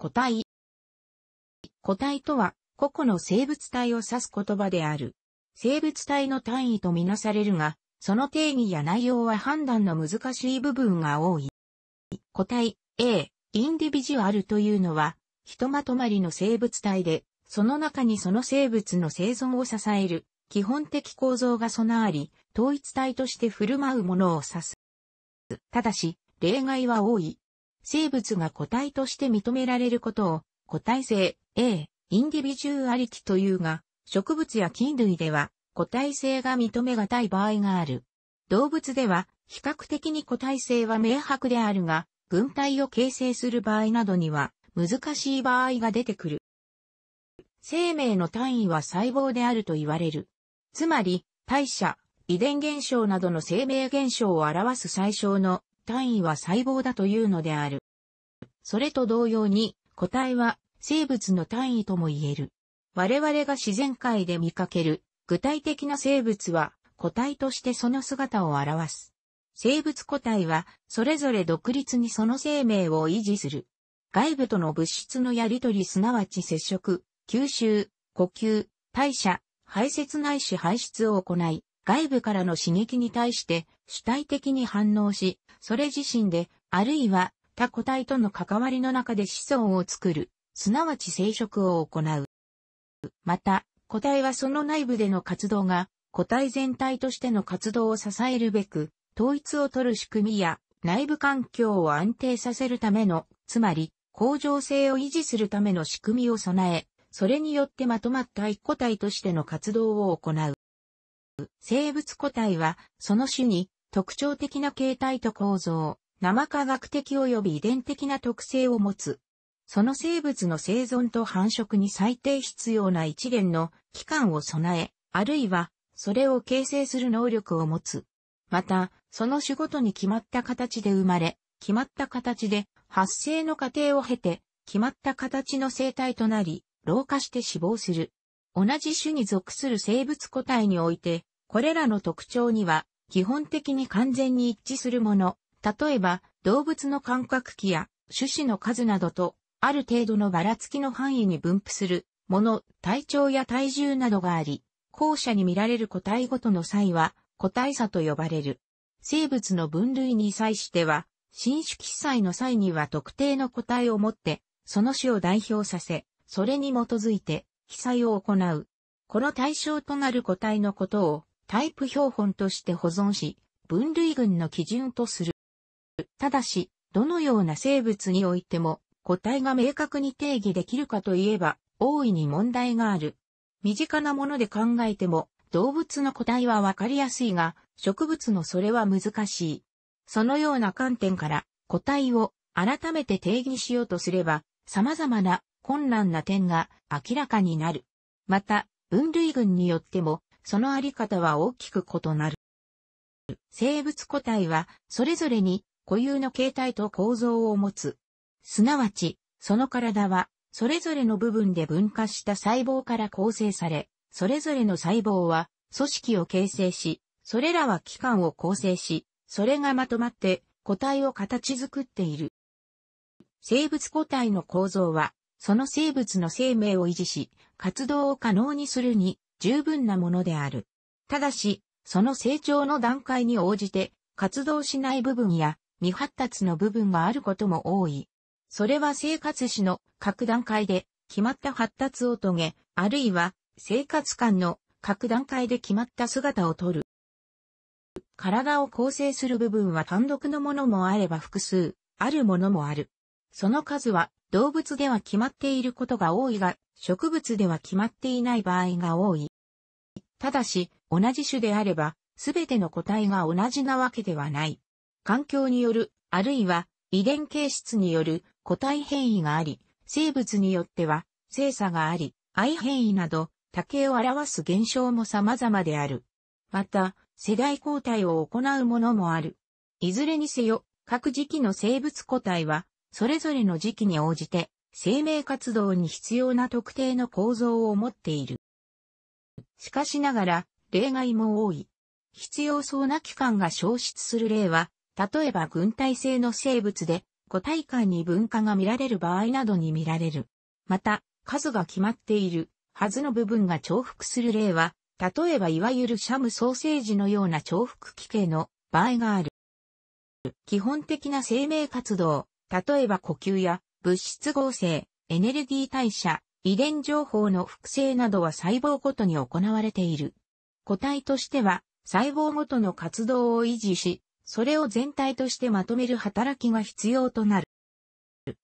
個体。個体とは、個々の生物体を指す言葉である。生物体の単位とみなされるが、その定義や内容は判断の難しい部分が多い。個体 A、インディビジュアルというのは、ひとまとまりの生物体で、その中にその生物の生存を支える基本的構造が備わり、統一体として振る舞うものを指す。ただし、例外は多い。生物が個体として認められることを、個体性、A、インディビジュアリティというが、植物や菌類では、個体性が認めがたい場合がある。動物では、比較的に個体性は明白であるが、群体を形成する場合などには、難しい場合が出てくる。生命の単位は細胞であると言われる。つまり、代謝、遺伝現象などの生命現象を表す最小の単位は細胞だというのである。それと同様に、個体は生物の単位とも言える。我々が自然界で見かける具体的な生物は個体としてその姿を表す。生物個体はそれぞれ独立にその生命を維持する。外部との物質のやりとりすなわち接触、吸収、呼吸、代謝、排泄ないし排出を行い、外部からの刺激に対して主体的に反応し、それ自身で、あるいは他個体との関わりの中で子孫を作る、すなわち生殖を行う。また、個体はその内部での活動が、個体全体としての活動を支えるべく、統一を取る仕組みや、内部環境を安定させるための、つまり、向上性を維持するための仕組みを備え、それによってまとまった一個体としての活動を行う。生物個体は、その種に特徴的な形態と構造、生科学的及び遺伝的な特性を持つ。その生物の生存と繁殖に最低必要な一連の期間を備え、あるいは、それを形成する能力を持つ。また、その種ごとに決まった形で生まれ、決まった形で発生の過程を経て、決まった形の生態となり、老化して死亡する。同じ種に属する生物個体において、これらの特徴には、基本的に完全に一致するもの、例えば、動物の感覚器や種子の数などと、ある程度のばらつきの範囲に分布するもの、体調や体重などがあり、後者に見られる個体ごとの際は、個体差と呼ばれる。生物の分類に際しては、新種記載の際には特定の個体を持って、その種を代表させ、それに基づいて記載を行う。この対象となる個体のことを、タイプ標本として保存し、分類群の基準とする。ただし、どのような生物においても、個体が明確に定義できるかといえば、大いに問題がある。身近なもので考えても、動物の個体はわかりやすいが、植物のそれは難しい。そのような観点から、個体を改めて定義しようとすれば、様々な困難な点が明らかになる。また、分類群によっても、そのあり方は大きく異なる。生物個体は、それぞれに固有の形態と構造を持つ。すなわち、その体は、それぞれの部分で分化した細胞から構成され、それぞれの細胞は、組織を形成し、それらは器官を構成し、それがまとまって個体を形作っている。生物個体の構造は、その生物の生命を維持し、活動を可能にするに十分なものである。ただし、その成長の段階に応じて、活動しない部分や未発達の部分があることも多い。それは生活史の各段階で決まった発達を遂げ、あるいは生活間の各段階で決まった姿をとる。体を構成する部分は単独のものもあれば複数、あるものもある。その数は動物では決まっていることが多いが、植物では決まっていない場合が多い。ただし、同じ種であれば、すべての個体が同じなわけではない。環境による、あるいは遺伝形質による個体変異があり、生物によっては、性差があり、愛変異など、多形を表す現象も様々である。また、世代交代を行うものもある。いずれにせよ、各時期の生物個体は、それぞれの時期に応じて、生命活動に必要な特定の構造を持っている。しかしながら、例外も多い。必要そうな期間が消失する例は、例えば軍隊性の生物で、個体間に分化が見られる場合などに見られる。また、数が決まっているはずの部分が重複する例は、例えばいわゆるシャムソーセージのような重複規形の場合がある。基本的な生命活動、例えば呼吸や物質合成、エネルギー代謝、遺伝情報の複製などは細胞ごとに行われている。個体としては細胞ごとの活動を維持し、それを全体としてまとめる働きが必要となる。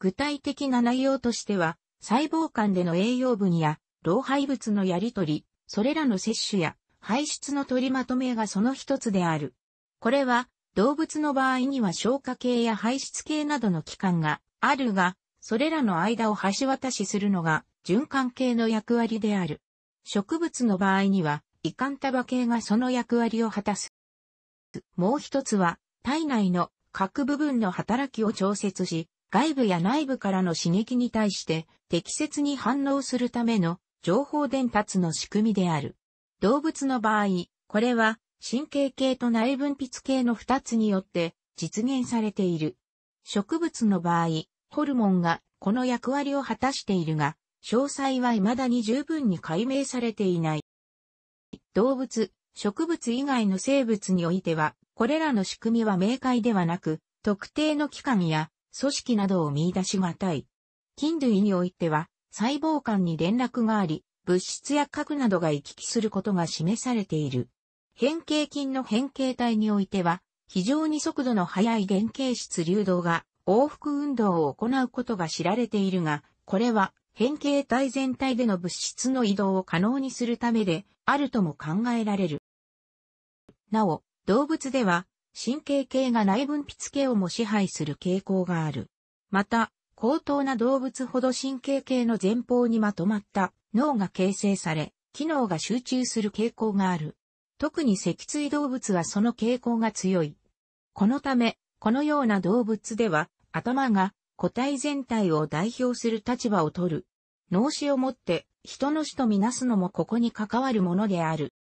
具体的な内容としては、細胞間での栄養分や老廃物のやり取り、それらの摂取や排出の取りまとめがその一つである。これは動物の場合には消化系や排出系などの器官があるが、それらの間を橋渡しするのが循環系の役割である。植物の場合には、胃管束系がその役割を果たす。もう一つは、体内の各部分の働きを調節し、外部や内部からの刺激に対して適切に反応するための情報伝達の仕組みである。動物の場合、これは神経系と内分泌系の2つによって実現されている。植物の場合、ホルモンがこの役割を果たしているが、詳細は未だに十分に解明されていない。動物、植物以外の生物においては、これらの仕組みは明快ではなく、特定の器官や組織などを見出しがたい。菌類においては、細胞間に連絡があり、物質や核などが行き来することが示されている。変形菌の変形体においては、非常に速度の速い原形質流動が往復運動を行うことが知られているが、これは変形体全体での物質の移動を可能にするためであるとも考えられる。なお、動物では神経系が内分泌系をも支配する傾向がある。また、高等な動物ほど神経系の前方にまとまった脳が形成され、機能が集中する傾向がある。特に脊椎動物はその傾向が強い。このため、このような動物では、頭が個体全体を代表する立場を取る。脳死をもって人の死とみなすのもここに関わるものである。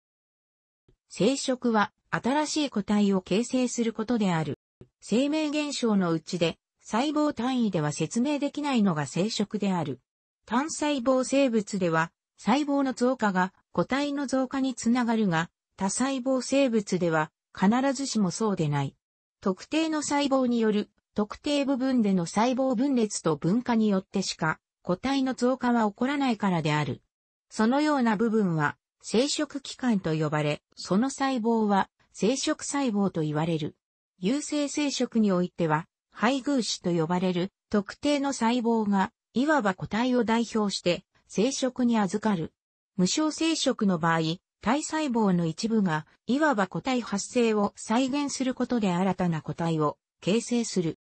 生殖は新しい個体を形成することである。生命現象のうちで細胞単位では説明できないのが生殖である。単細胞生物では細胞の増加が個体の増加につながるが、多細胞生物では必ずしもそうでない。特定の細胞による特定部分での細胞分裂と分化によってしか個体の増加は起こらないからである。そのような部分は生殖器官と呼ばれ、その細胞は生殖細胞と言われる。有性生殖においては配偶子と呼ばれる特定の細胞がいわば個体を代表して生殖に預かる。無償生殖の場合、体細胞の一部が、いわば個体発生を再現することで新たな個体を形成する。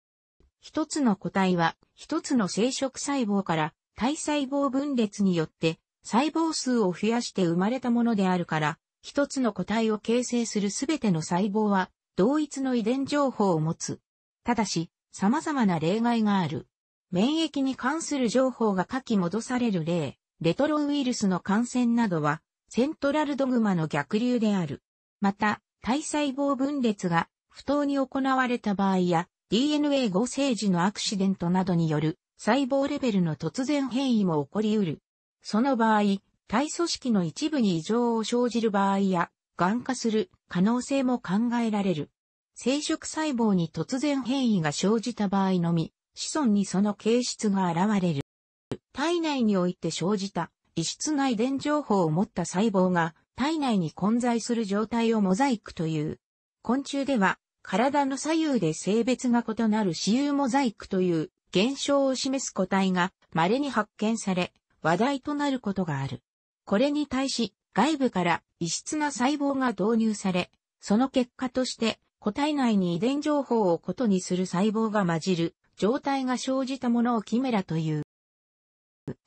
一つの個体は、一つの生殖細胞から体細胞分裂によって細胞数を増やして生まれたものであるから、一つの個体を形成するすべての細胞は、同一の遺伝情報を持つ。ただし、様々な例外がある。免疫に関する情報が書き戻される例、レトロウイルスの感染などは、セントラルドグマの逆流である。また、体細胞分裂が不当に行われた場合や DNA 合成時のアクシデントなどによる細胞レベルの突然変異も起こり得る。その場合、体組織の一部に異常を生じる場合や、癌化する可能性も考えられる。生殖細胞に突然変異が生じた場合のみ、子孫にその形質が現れる。体内において生じた異質な遺伝情報を持った細胞が体内に混在する状態をモザイクという。昆虫では体の左右で性別が異なる私有モザイクという現象を示す個体が稀に発見され話題となることがある。これに対し外部から異質な細胞が導入され、その結果として個体内に遺伝情報を異にする細胞が混じる状態が生じたものをキメラという。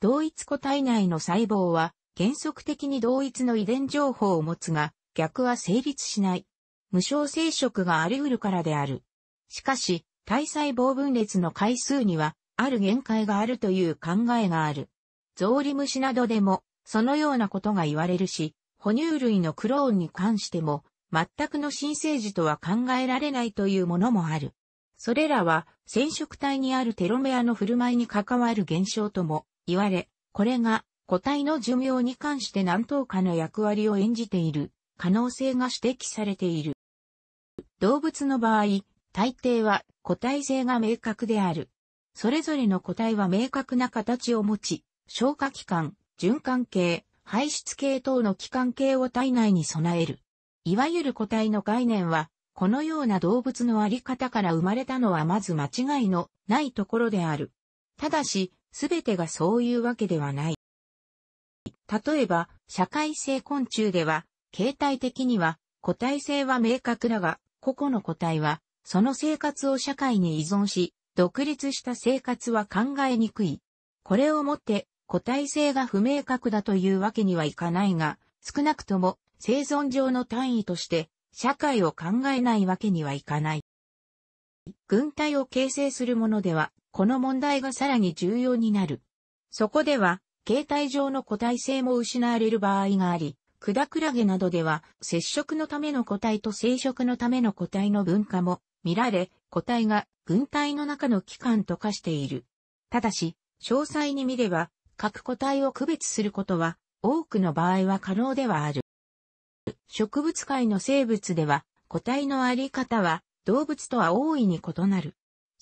同一個体内の細胞は原則的に同一の遺伝情報を持つが、逆は成立しない。無症生殖があり得るからである。しかし、体細胞分裂の回数には、ある限界があるという考えがある。ゾウリムシなどでも、そのようなことが言われるし、哺乳類のクローンに関しても、全くの新生児とは考えられないというものもある。それらは、染色体にあるテロメアの振る舞いに関わる現象とも言われ、これが個体の寿命に関して何等かの役割を演じている可能性が指摘されている。動物の場合、大抵は個体性が明確である。それぞれの個体は明確な形を持ち、消化器官、循環系、排出系等の器官系を体内に備える。いわゆる個体の概念は、このような動物のあり方から生まれたのはまず間違いのないところである。ただし、すべてがそういうわけではない。例えば、社会性昆虫では、形態的には、個体性は明確だが、個々の個体は、その生活を社会に依存し、独立した生活は考えにくい。これをもって、個体性が不明確だというわけにはいかないが、少なくとも生存上の単位として社会を考えないわけにはいかない。軍隊を形成するものではこの問題がさらに重要になる。そこでは、形態上の個体性も失われる場合があり、クダクラゲなどでは、接触のための個体と生殖のための個体の分化も見られ、個体が群体の中の器官と化している。ただし、詳細に見れば、各個体を区別することは、多くの場合は可能ではある。植物界の生物では、個体のあり方は、動物とは大いに異なる。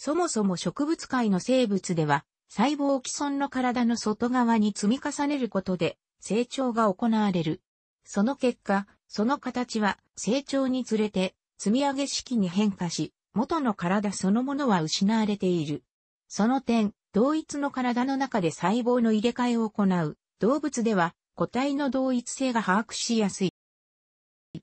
そもそも植物界の生物では、細胞既存の体の外側に積み重ねることで、成長が行われる。その結果、その形は成長につれて積み上げ式に変化し、元の体そのものは失われている。その点、同一の体の中で細胞の入れ替えを行う動物では個体の同一性が把握しやすい。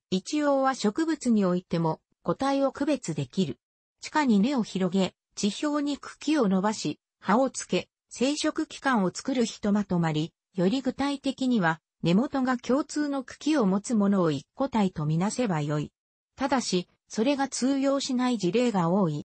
一応は植物においても個体を区別できる。地下に根を広げ、地表に茎を伸ばし、葉をつけ、生殖器官を作るひとまとまり、より具体的には、根元が共通の茎を持つものを一個体とみなせばよい。ただし、それが通用しない事例が多い。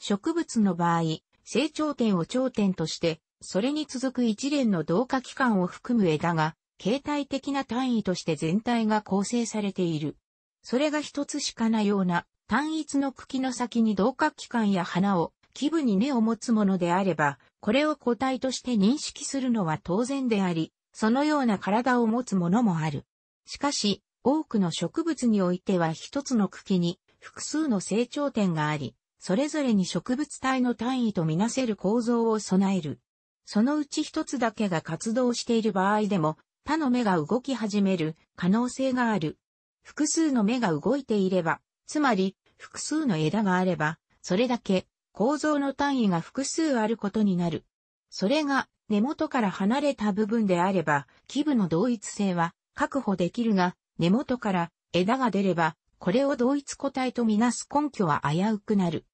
植物の場合、成長点を頂点として、それに続く一連の同化期間を含む枝が、形態的な単位として全体が構成されている。それが一つしかないような単一の茎の先に同化器官や花を、基部に根を持つものであれば、これを個体として認識するのは当然であり、そのような体を持つものもある。しかし、多くの植物においては一つの茎に複数の成長点があり、それぞれに植物体の単位とみなせる構造を備える。そのうち一つだけが活動している場合でも、他の目が動き始める可能性がある。複数の目が動いていれば、つまり、複数の枝があれば、それだけ構造の単位が複数あることになる。それが根元から離れた部分であれば、基部の同一性は確保できるが、根元から枝が出れば、これを同一個体とみなす根拠は危うくなる。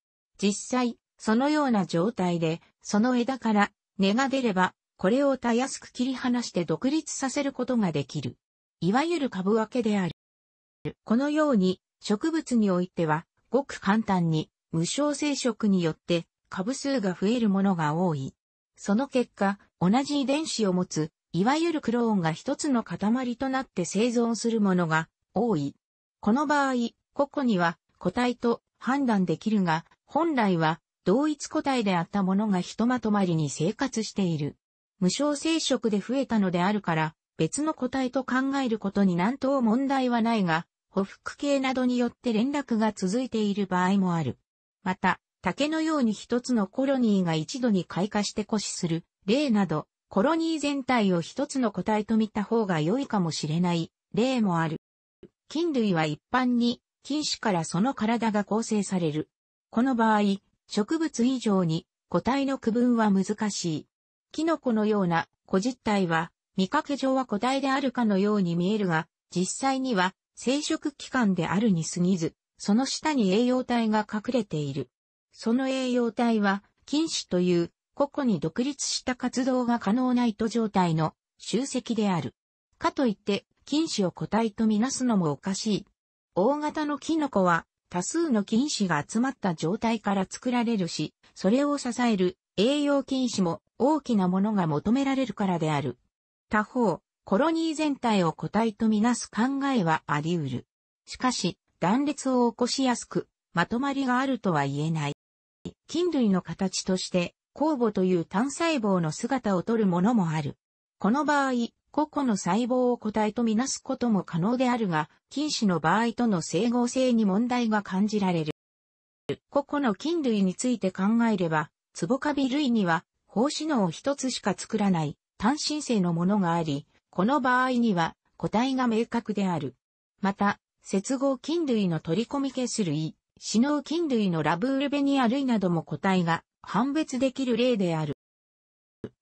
実際、そのような状態で、その枝から根が出れば、これをたやすく切り離して独立させることができる。いわゆる株分けである。このように、植物においては、ごく簡単に、無償生殖によって株数が増えるものが多い。その結果、同じ遺伝子を持つ、いわゆるクローンが一つの塊となって生存するものが多い。この場合、個々には個体と判断できるが、本来は同一個体であったものがひとまとまりに生活している。無償生殖で増えたのであるから、別の個体と考えることに何と問題はないが、補服系などによって連絡が続いている場合もある。また、竹のように一つのコロニーが一度に開花して枯死する例など、コロニー全体を一つの個体と見た方が良いかもしれない例もある。菌類は一般に菌種からその体が構成される。この場合、植物以上に個体の区分は難しい。キノコのような個実体は見かけ上は個体であるかのように見えるが、実際には生殖器官であるに過ぎず、その下に栄養体が隠れている。その栄養体は、菌糸という個々に独立した活動が可能な糸状態の集積である。かといって、菌糸を個体とみなすのもおかしい。大型のキノコは多数の菌糸が集まった状態から作られるし、それを支える栄養菌糸も大きなものが求められるからである。他方、コロニー全体を個体とみなす考えはあり得る。しかし、断裂を起こしやすく、まとまりがあるとは言えない。菌類の形として、酵母という単細胞の姿をとるものもある。この場合、個々の細胞を個体とみなすことも可能であるが、菌種の場合との整合性に問題が感じられる。個々の菌類について考えれば、ツボカビ類には、胞子脳を一つしか作らない単身性のものがあり、この場合には個体が明確である。また、接合菌類の取り込み消す類、死脳菌類のラブールベニア類なども個体が判別できる例である。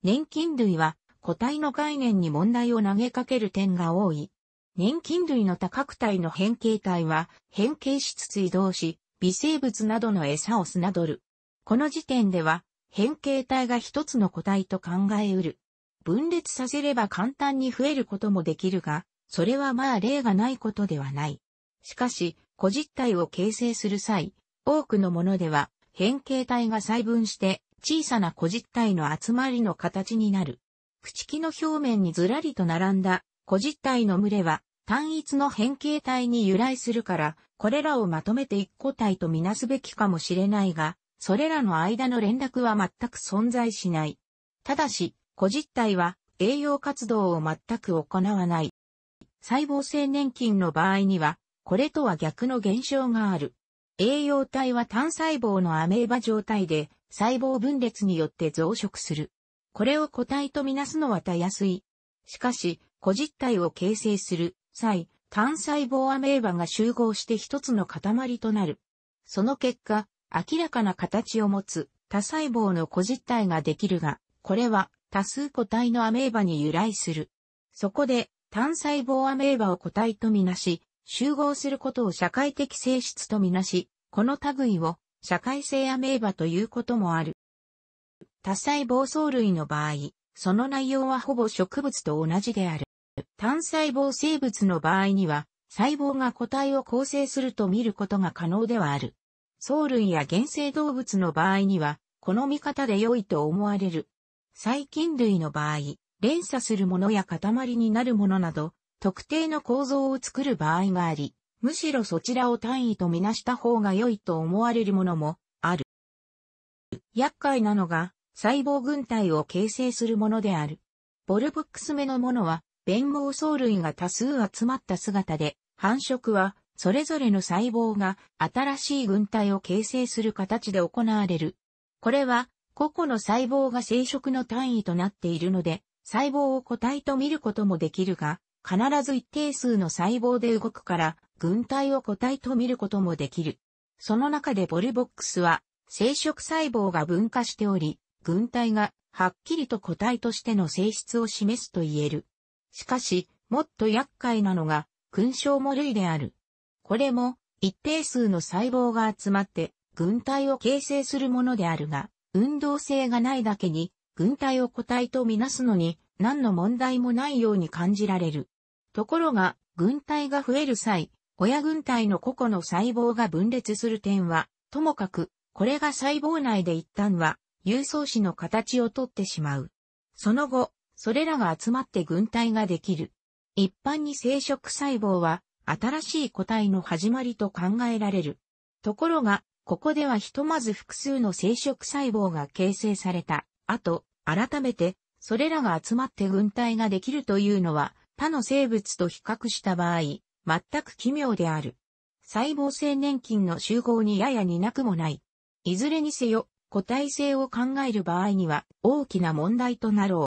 粘菌類は個体の概念に問題を投げかける点が多い。粘菌類の多角体の変形体は変形しつつ移動し、微生物などの餌をすなどる。この時点では変形体が一つの個体と考えうる。分裂させれば簡単に増えることもできるが、それはまあ例がないことではない。しかし、個実体を形成する際、多くのものでは変形体が細分して小さな個実体の集まりの形になる。朽木の表面にずらりと並んだ個実体の群れは単一の変形体に由来するから、これらをまとめて一個体とみなすべきかもしれないが、それらの間の連絡は全く存在しない。ただし、個実体は栄養活動を全く行わない。細胞性粘菌の場合には、これとは逆の現象がある。栄養体は単細胞のアメーバ状態で細胞分裂によって増殖する。これを個体とみなすのはたやすい。しかし、個実体を形成する際、単細胞アメーバが集合して一つの塊となる。その結果、明らかな形を持つ多細胞の個実体ができるが、これは多数個体のアメーバに由来する。そこで、単細胞アメーバを個体とみなし、集合することを社会的性質とみなし、この類を社会性アメーバということもある。多細胞藻類の場合、その内容はほぼ植物と同じである。単細胞生物の場合には、細胞が個体を構成すると見ることが可能ではある。藻類や原生動物の場合には、この見方で良いと思われる細菌類の場合、連鎖するものや塊になるものなど、特定の構造を作る場合があり、むしろそちらを単位とみなした方が良いと思われるものもある。厄介なのが、細胞群体を形成するものである。ボルブックス目のものは、弁毛藻類が多数集まった姿で、繁殖は、それぞれの細胞が新しい群体を形成する形で行われる。これは、個々の細胞が生殖の単位となっているので、細胞を個体と見ることもできるが、必ず一定数の細胞で動くから、群体を個体と見ることもできる。その中でボルボックスは、生殖細胞が分化しており、群体がはっきりと個体としての性質を示すと言える。しかし、もっと厄介なのが、勲章も類である。これも、一定数の細胞が集まって、群体を形成するものであるが、運動性がないだけに、軍隊を個体とみなすのに、何の問題もないように感じられる。ところが、軍隊が増える際、親軍隊の個々の細胞が分裂する点は、ともかく、これが細胞内で一旦は、有層子の形をとってしまう。その後、それらが集まって軍隊ができる。一般に生殖細胞は、新しい個体の始まりと考えられる。ところが、ここではひとまず複数の生殖細胞が形成された。後、改めて、それらが集まって群体ができるというのは、他の生物と比較した場合、全く奇妙である。細胞性粘菌の集合にやや似なくもない。いずれにせよ、個体性を考える場合には大きな問題となろ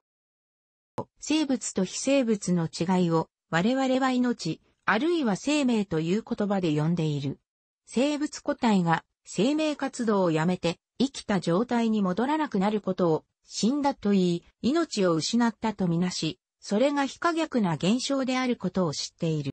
う。生物と非生物の違いを我々は命、あるいは生命という言葉で呼んでいる。生物個体が生命活動をやめて生きた状態に戻らなくなることを死んだと言い、命を失ったとみなし、それが非可逆な現象であることを知っている。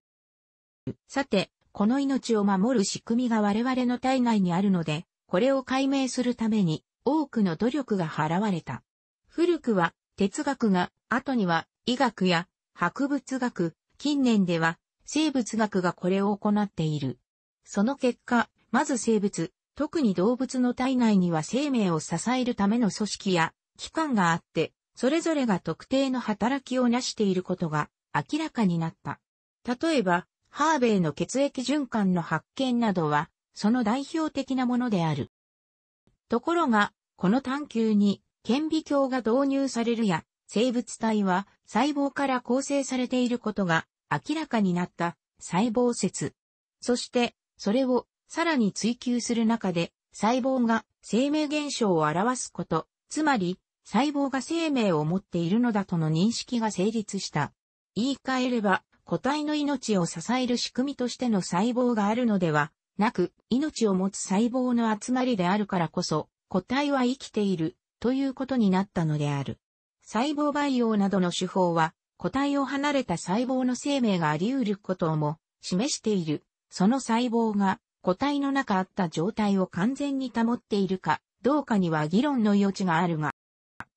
さて、この命を守る仕組みが我々の体内にあるので、これを解明するために多くの努力が払われた。古くは哲学が、後には医学や博物学、近年では生物学がこれを行っている。その結果、まず生物、特に動物の体内には生命を支えるための組織や器官があって、それぞれが特定の働きを成していることが明らかになった。例えば、ハーベイの血液循環の発見などは、その代表的なものである。ところが、この探求に、顕微鏡が導入されるや、生物体は細胞から構成されていることが明らかになった細胞説。そして、それをさらに追求する中で、細胞が生命現象を表すこと、つまり、細胞が生命を持っているのだとの認識が成立した。言い換えれば、個体の命を支える仕組みとしての細胞があるのではなく、命を持つ細胞の集まりであるからこそ、個体は生きている、ということになったのである。細胞培養などの手法は、個体を離れた細胞の生命があり得ることをも示している。その細胞が個体の中あった状態を完全に保っているかどうかには議論の余地があるが、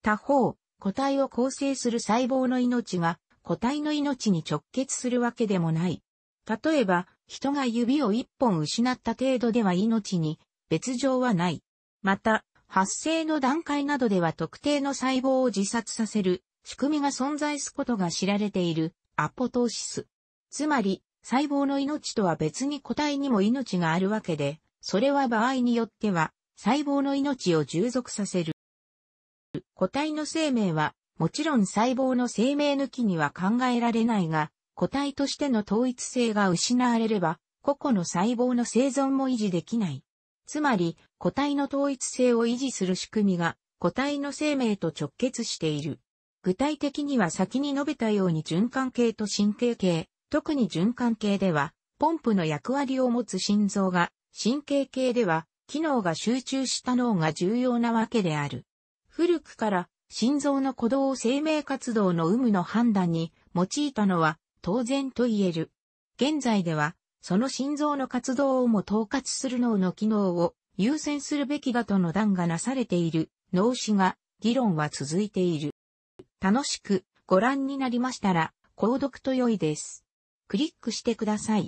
他方、個体を構成する細胞の命が個体の命に直結するわけでもない。例えば、人が指を一本失った程度では命に別状はない。また、発生の段階などでは特定の細胞を自殺させる仕組みが存在すことが知られているアポトーシス。つまり、細胞の命とは別に個体にも命があるわけで、それは場合によっては、細胞の命を従属させる。個体の生命は、もちろん細胞の生命抜きには考えられないが、個体としての統一性が失われれば、個々の細胞の生存も維持できない。つまり、個体の統一性を維持する仕組みが、個体の生命と直結している。具体的には先に述べたように循環系と神経系、特に循環系では、ポンプの役割を持つ心臓が、神経系では、機能が集中した脳が重要なわけである。古くから、心臓の鼓動を生命活動の有無の判断に用いたのは当然と言える。現在では、その心臓の活動をも統括する脳の機能を優先するべきだとの段がなされている脳死が議論は続いている。楽しくご覧になりましたら、購読と良いです。クリックしてください。